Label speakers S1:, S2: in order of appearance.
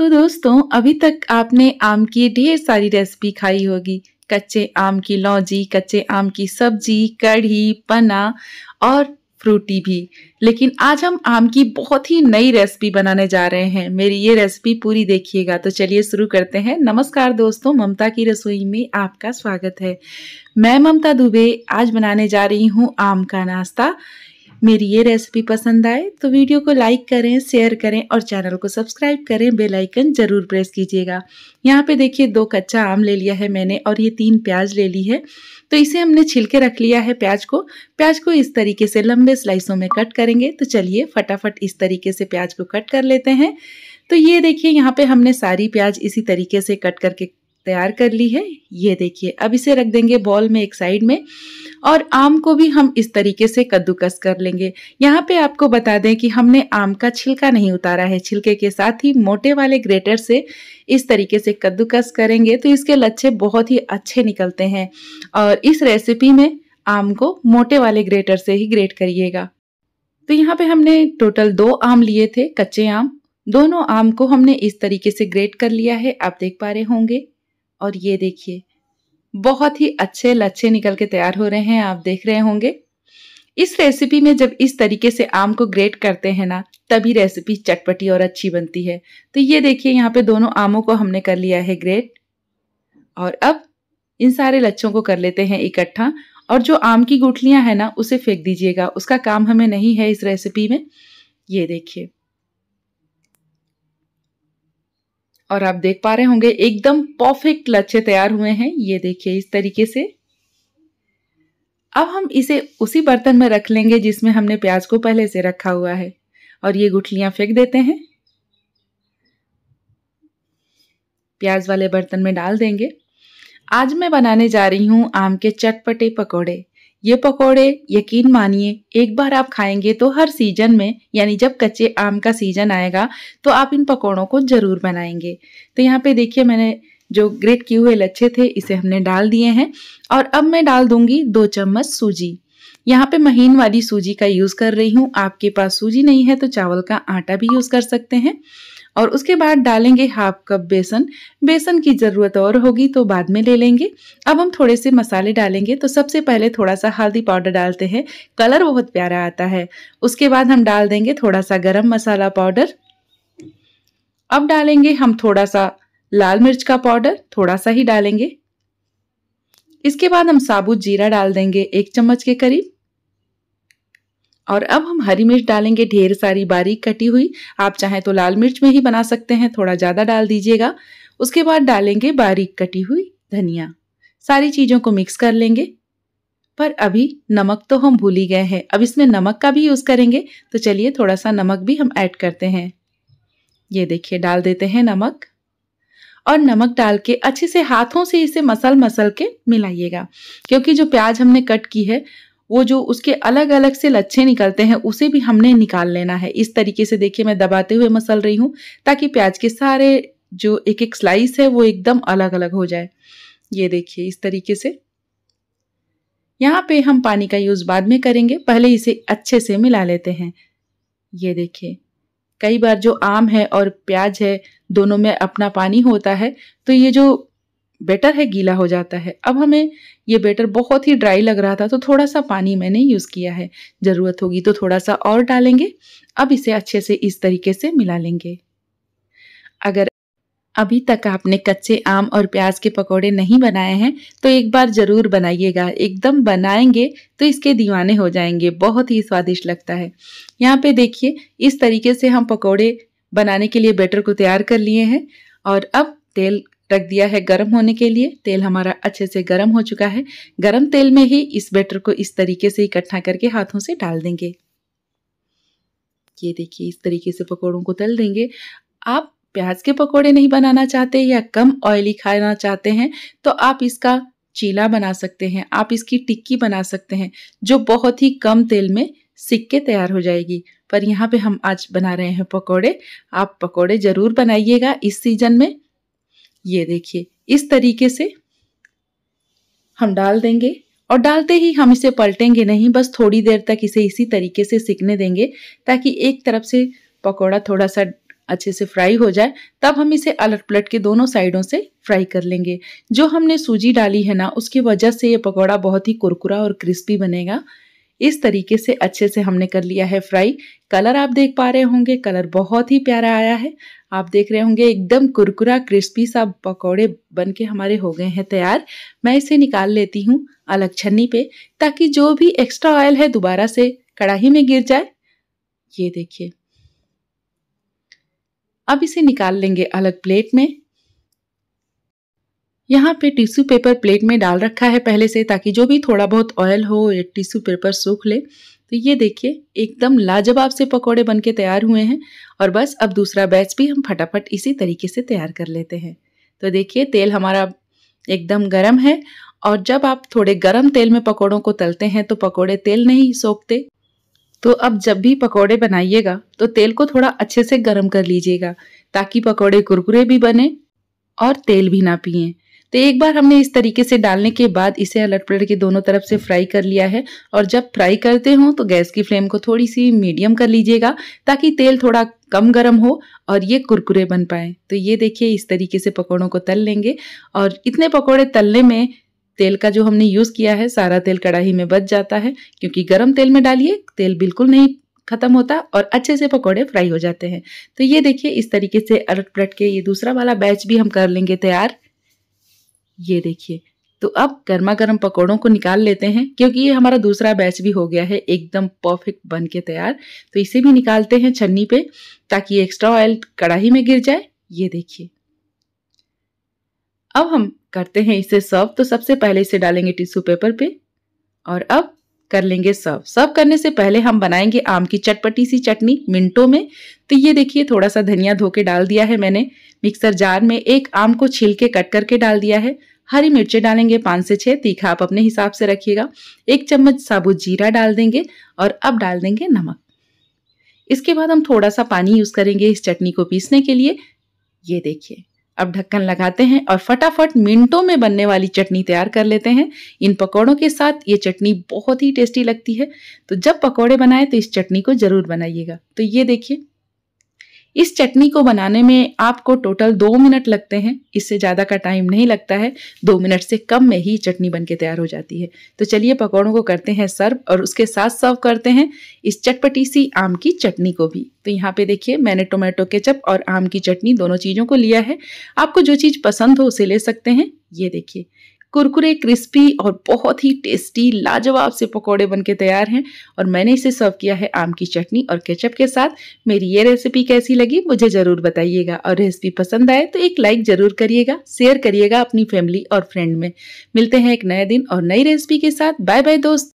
S1: तो दोस्तों अभी तक आपने आम की ढेर सारी रेसिपी खाई होगी कच्चे आम की लौजी कच्चे आम की सब्जी कढ़ी पना और फ्रूटी भी लेकिन आज हम आम की बहुत ही नई रेसिपी बनाने जा रहे हैं मेरी ये रेसिपी पूरी देखिएगा तो चलिए शुरू करते हैं नमस्कार दोस्तों ममता की रसोई में आपका स्वागत है मैं ममता दुबे आज बनाने जा रही हूँ आम का नाश्ता मेरी ये रेसिपी पसंद आए तो वीडियो को लाइक करें शेयर करें और चैनल को सब्सक्राइब करें बेल आइकन ज़रूर प्रेस कीजिएगा यहाँ पे देखिए दो कच्चा आम ले लिया है मैंने और ये तीन प्याज ले ली है तो इसे हमने छिलके रख लिया है प्याज को प्याज को इस तरीके से लंबे स्लाइसों में कट करेंगे तो चलिए फटाफट इस तरीके से प्याज को कट कर लेते हैं तो ये देखिए यहाँ पे हमने सारी प्याज इसी तरीके से कट करके तैयार कर ली है ये देखिए अब इसे रख देंगे बॉल में एक साइड में और आम को भी हम इस तरीके से कद्दूकस कर लेंगे यहाँ पे आपको बता दें कि हमने आम का छिलका नहीं उतारा है छिलके के साथ ही मोटे वाले ग्रेटर से इस तरीके से कद्दूकस करेंगे तो इसके लच्छे बहुत ही अच्छे निकलते हैं और इस रेसिपी में आम को मोटे वाले ग्रेटर से ही ग्रेट करिएगा तो यहाँ पे हमने टोटल दो आम लिए थे कच्चे आम दोनों आम को हमने इस तरीके से ग्रेट कर लिया है आप देख पा रहे होंगे और ये देखिए बहुत ही अच्छे लच्छे निकल के तैयार हो रहे हैं आप देख रहे होंगे इस रेसिपी में जब इस तरीके से आम को ग्रेट करते हैं ना तभी रेसिपी चटपटी और अच्छी बनती है तो ये देखिए यहाँ पे दोनों आमों को हमने कर लिया है ग्रेट और अब इन सारे लच्छों को कर लेते हैं इकट्ठा और जो आम की गुठलियाँ हैं ना उसे फेंक दीजिएगा उसका काम हमें नहीं है इस रेसिपी में ये देखिए और आप देख पा रहे होंगे एकदम परफेक्ट लच्छे तैयार हुए हैं ये देखिए इस तरीके से अब हम इसे उसी बर्तन में रख लेंगे जिसमें हमने प्याज को पहले से रखा हुआ है और ये गुठलियाँ फेंक देते हैं प्याज वाले बर्तन में डाल देंगे आज मैं बनाने जा रही हूँ आम के चटपटे पकौड़े ये पकोड़े यकीन मानिए एक बार आप खाएंगे तो हर सीजन में यानी जब कच्चे आम का सीजन आएगा तो आप इन पकोड़ों को ज़रूर बनाएंगे तो यहाँ पे देखिए मैंने जो ग्रेट किए हुए लच्छे थे इसे हमने डाल दिए हैं और अब मैं डाल दूंगी दो चम्मच सूजी यहाँ पे महीन वाली सूजी का यूज़ कर रही हूँ आपके पास सूजी नहीं है तो चावल का आटा भी यूज़ कर सकते हैं और उसके बाद डालेंगे हाफ कप बेसन बेसन की ज़रूरत और होगी तो बाद में ले लेंगे अब हम थोड़े से मसाले डालेंगे तो सबसे पहले थोड़ा सा हल्दी पाउडर डालते हैं कलर बहुत प्यारा आता है उसके बाद हम डाल देंगे थोड़ा सा गरम मसाला पाउडर अब डालेंगे हम थोड़ा सा लाल मिर्च का पाउडर थोड़ा सा ही डालेंगे इसके बाद हम साबुत जीरा डाल देंगे एक चम्मच के करीब और अब हम हरी मिर्च डालेंगे ढेर सारी बारीक कटी हुई आप चाहें तो लाल मिर्च में ही बना सकते हैं थोड़ा ज़्यादा डाल दीजिएगा उसके बाद डालेंगे बारीक कटी हुई धनिया सारी चीज़ों को मिक्स कर लेंगे पर अभी नमक तो हम भूल ही गए हैं अब इसमें नमक का भी यूज़ करेंगे तो चलिए थोड़ा सा नमक भी हम ऐड करते हैं ये देखिए डाल देते हैं नमक और नमक डाल के अच्छे से हाथों से इसे मसल मसल के मिलाइएगा क्योंकि जो प्याज हमने कट की है वो जो उसके अलग अलग से लच्छे निकलते हैं उसे भी हमने निकाल लेना है इस तरीके से देखिए मैं दबाते हुए मसल रही हूँ ताकि प्याज के सारे जो एक एक स्लाइस है वो एकदम अलग अलग हो जाए ये देखिए इस तरीके से यहाँ पे हम पानी का यूज़ बाद में करेंगे पहले इसे अच्छे से मिला लेते हैं ये देखिए कई बार जो आम है और प्याज है दोनों में अपना पानी होता है तो ये जो बेटर है गीला हो जाता है अब हमें ये बेटर बहुत ही ड्राई लग रहा था तो थोड़ा सा पानी मैंने यूज़ किया है ज़रूरत होगी तो थोड़ा सा और डालेंगे अब इसे अच्छे से इस तरीके से मिला लेंगे अगर अभी तक आपने कच्चे आम और प्याज के पकोड़े नहीं बनाए हैं तो एक बार ज़रूर बनाइएगा एकदम बनाएंगे तो इसके दीवाने हो जाएंगे बहुत ही स्वादिष्ट लगता है यहाँ पे देखिए इस तरीके से हम पकोड़े बनाने के लिए बैटर को तैयार कर लिए हैं और अब तेल रख दिया है गर्म होने के लिए तेल हमारा अच्छे से गर्म हो चुका है गर्म तेल में ही इस बैटर को इस तरीके से इकट्ठा करके हाथों से डाल देंगे ये देखिए इस तरीके से पकौड़ों को तल देंगे आप प्याज के पकौड़े नहीं बनाना चाहते या कम ऑयली खाना चाहते हैं तो आप इसका चीला बना सकते हैं आप इसकी टिक्की बना सकते हैं जो बहुत ही कम तेल में सिक्के के तैयार हो जाएगी पर यहाँ पे हम आज बना रहे हैं पकोड़े आप पकोड़े ज़रूर बनाइएगा इस सीजन में ये देखिए इस तरीके से हम डाल देंगे और डालते ही हम इसे पलटेंगे नहीं बस थोड़ी देर तक इसे इसी तरीके से सीखने देंगे ताकि एक तरफ से पकौड़ा थोड़ा सा अच्छे से फ्राई हो जाए तब हम इसे अलट पलट के दोनों साइडों से फ्राई कर लेंगे जो हमने सूजी डाली है ना उसकी वजह से ये पकौड़ा बहुत ही कुरकुरा और क्रिस्पी बनेगा इस तरीके से अच्छे से हमने कर लिया है फ्राई कलर आप देख पा रहे होंगे कलर बहुत ही प्यारा आया है आप देख रहे होंगे एकदम कुरकुरा क्रिस्पी सा पकौड़े बन के हमारे हो गए हैं तैयार मैं इसे निकाल लेती हूँ अलग छन्नी पे ताकि जो भी एक्स्ट्रा ऑयल है दोबारा से कड़ाही में गिर जाए ये देखिए अब इसे निकाल लेंगे अलग प्लेट में यहाँ पे टिश्यू पेपर प्लेट में डाल रखा है पहले से ताकि जो भी थोड़ा बहुत ऑयल हो या टिश्यू पेपर सूख ले तो ये देखिए एकदम लाजवाब से पकोड़े बन के तैयार हुए हैं और बस अब दूसरा बैच भी हम फटाफट इसी तरीके से तैयार कर लेते हैं तो देखिए तेल हमारा एकदम गर्म है और जब आप थोड़े गर्म तेल में पकौड़ों को तलते हैं तो पकौड़े तेल नहीं सोखते तो अब जब भी पकौड़े बनाइएगा तो तेल को थोड़ा अच्छे से गर्म कर लीजिएगा ताकि पकौड़े कुरकुरे भी बने और तेल भी ना पिए तो एक बार हमने इस तरीके से डालने के बाद इसे अलट पलट के दोनों तरफ से फ्राई कर लिया है और जब फ्राई करते हों तो गैस की फ्लेम को थोड़ी सी मीडियम कर लीजिएगा ताकि तेल थोड़ा कम गर्म हो और ये कुरकुरे बन पाए तो ये देखिए इस तरीके से पकौड़ों को तल लेंगे और इतने पकौड़े तलने में तेल का जो हमने यूज़ किया है सारा तेल कड़ाही में बच जाता है क्योंकि गर्म तेल में डालिए तेल बिल्कुल नहीं खत्म होता और अच्छे से पकौड़े फ्राई हो जाते हैं तो ये देखिए इस तरीके से अलट पलट के ये दूसरा वाला बैच भी हम कर लेंगे तैयार ये देखिए तो अब गर्मा गर्म पकौड़ों को निकाल लेते हैं क्योंकि ये हमारा दूसरा बैच भी हो गया है एकदम परफेक्ट बन के तैयार तो इसे भी निकालते हैं छन्नी पे ताकि एक्स्ट्रा ऑयल कढ़ाई में गिर जाए ये देखिए अब हम करते हैं इसे सर्व तो सबसे पहले इसे डालेंगे टिश्यू पेपर पे और अब कर लेंगे सर्व सर्व करने से पहले हम बनाएंगे आम की चटपटी सी चटनी मिनटों में तो ये देखिए थोड़ा सा धनिया धो के डाल दिया है मैंने मिक्सर जार में एक आम को छील के कट करके डाल दिया है हरी मिर्चें डालेंगे पाँच से छः तीखा आप अपने हिसाब से रखिएगा एक चम्मच साबुत जीरा डाल देंगे और अब डाल देंगे नमक इसके बाद हम थोड़ा सा पानी यूज़ करेंगे इस चटनी को पीसने के लिए ये देखिए अब ढक्कन लगाते हैं और फटाफट मिनटों में बनने वाली चटनी तैयार कर लेते हैं इन पकौड़ों के साथ ये चटनी बहुत ही टेस्टी लगती है तो जब पकौड़े बनाएं तो इस चटनी को ज़रूर बनाइएगा तो ये देखिए इस चटनी को बनाने में आपको टोटल दो मिनट लगते हैं इससे ज़्यादा का टाइम नहीं लगता है दो मिनट से कम में ही चटनी बन के तैयार हो जाती है तो चलिए पकौड़ों को करते हैं सर्व और उसके साथ सर्व करते हैं इस चटपटी सी आम की चटनी को भी तो यहाँ पे देखिए मैंने टोमेटो केचप और आम की चटनी दोनों चीज़ों को लिया है आपको जो चीज़ पसंद हो उसे ले सकते हैं ये देखिए कुरकुरे क्रिस्पी और बहुत ही टेस्टी लाजवाब से पकौड़े बनके तैयार हैं और मैंने इसे सर्व किया है आम की चटनी और केचप के साथ मेरी ये रेसिपी कैसी लगी मुझे ज़रूर बताइएगा और रेसिपी पसंद आए तो एक लाइक ज़रूर करिएगा शेयर करिएगा अपनी फैमिली और फ्रेंड में मिलते हैं एक नए दिन और नई रेसिपी के साथ बाय बाय दोस्त